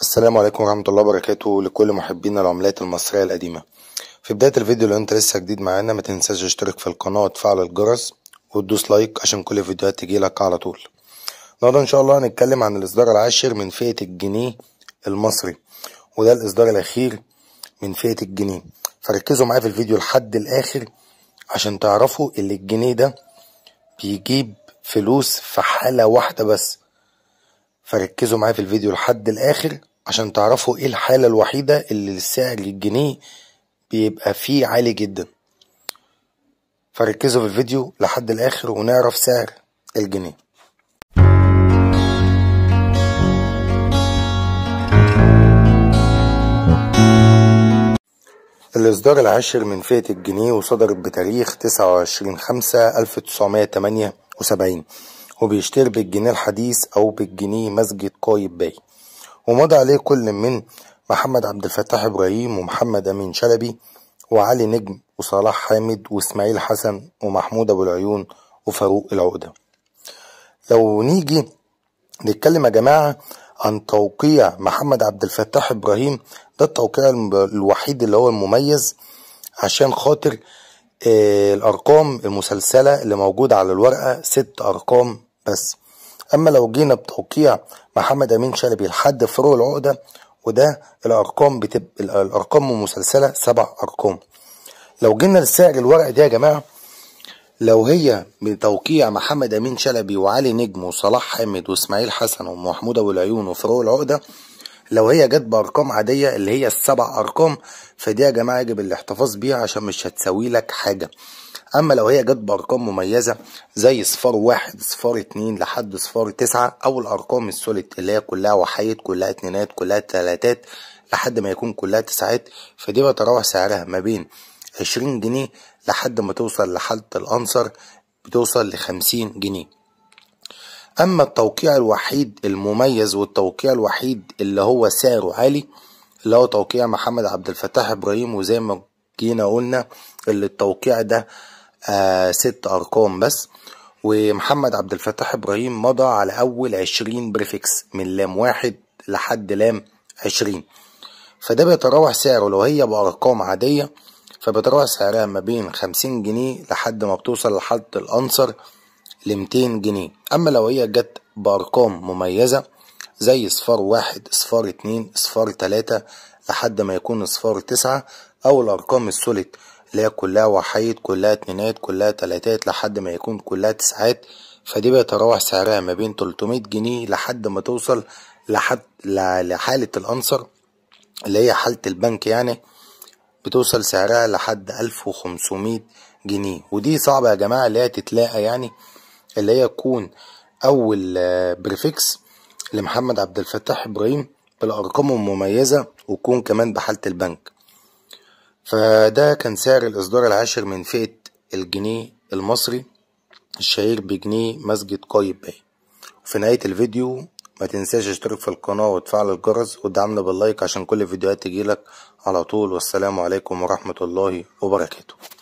السلام عليكم ورحمة الله وبركاته لكل محبين العملات المصرية القديمة في بداية الفيديو لو انت لسه جديد معانا ما تنساش تشترك في القناة وتفعل الجرس وتدوس لايك عشان كل الفيديوهات تجيلك على طول النهارده ان شاء الله هنتكلم عن الاصدار العاشر من فئة الجنيه المصري وده الاصدار الاخير من فئة الجنيه فركزوا معايا في الفيديو لحد الاخر عشان تعرفوا اللي الجنيه ده بيجيب فلوس في حالة واحدة بس فركزوا معايا في الفيديو لحد الآخر عشان تعرفوا إيه الحالة الوحيدة اللي السعر الجنيه بيبقى فيه عالي جدا فركزوا في الفيديو لحد الآخر ونعرف سعر الجنيه الإصدار العاشر من فئة الجنيه وصدر بتاريخ 29 تمانية وسبعين وبيشتري بالجنيه الحديث أو بالجنيه مسجد قايب باي ومضى عليه كل من محمد عبد الفتاح إبراهيم ومحمد أمين شلبي وعلي نجم وصلاح حامد وإسماعيل حسن ومحمود أبو العيون وفاروق العقدة لو نيجي نتكلم يا جماعة عن توقيع محمد عبد الفتاح إبراهيم ده التوقيع الوحيد اللي هو المميز عشان خاطر آه، الأرقام المسلسلة اللي موجودة على الورقة ست أرقام بس اما لو جينا بتوقيع محمد امين شلبي لحد فروع العقده وده الارقام بتب... الارقام مسلسله سبع ارقام لو جينا للسعر الورق ده يا جماعه لو هي بتوقيع محمد امين شلبي وعلي نجم وصلاح حامد واسماعيل حسن ومحمود ابو العيون وفروع العقده لو هي جت بارقام عاديه اللي هي السبع ارقام فدي يا جماعه يجب الاحتفاظ بيها عشان مش هتساوي لك حاجه اما لو هي جت بارقام مميزه زي صفار واحد صفار اتنين لحد صفار تسعه او الارقام السوليد اللي هي كلها وحيد كلها اتنينات كلها تلاتات لحد ما يكون كلها تسعات فدي بتراوح سعرها ما بين عشرين جنيه لحد ما توصل لحالة الأنصر بتوصل لخمسين جنيه أما التوقيع الوحيد المميز والتوقيع الوحيد اللي هو سعره عالي اللي هو توقيع محمد عبد الفتاح إبراهيم وزي ما جينا قلنا اللي التوقيع ده آه، ست أرقام بس ومحمد عبد الفتاح إبراهيم مضى على أول عشرين بريفكس من لام واحد لحد لام عشرين فده بيتراوح سعره لو هي بأرقام عادية فبتراوح سعرها ما بين خمسين جنيه لحد ما بتوصل لحد الأنصر لمتين جنيه أما لو هي جت بأرقام مميزة زي صفار واحد صفار اتنين صفار تلاتة لحد ما يكون صفار تسعة أو الأرقام السوليد اللي هي كلها وحيد كلها اتنينات كلها تلاتات لحد ما يكون كلها تسعات فدي بيتراوح سعرها ما بين 300 جنيه لحد ما توصل لحد لحالة الأنصر اللي هي حالة البنك يعني بتوصل سعرها لحد 1500 جنيه ودي صعبة يا جماعة اللي هي تتلاقى يعني اللي هي تكون أول بريفكس آه، لمحمد عبد الفتاح إبراهيم بالأرقام المميزة وكون كمان بحالة البنك فده كان سعر الإصدار العاشر من فئة الجنيه المصري الشهير بجنيه مسجد باي وفي نهاية الفيديو ما تنساش اشترك في القناة وتفعل الجرس وتدعمنا باللايك عشان كل الفيديوهات تجيلك على طول والسلام عليكم ورحمة الله وبركاته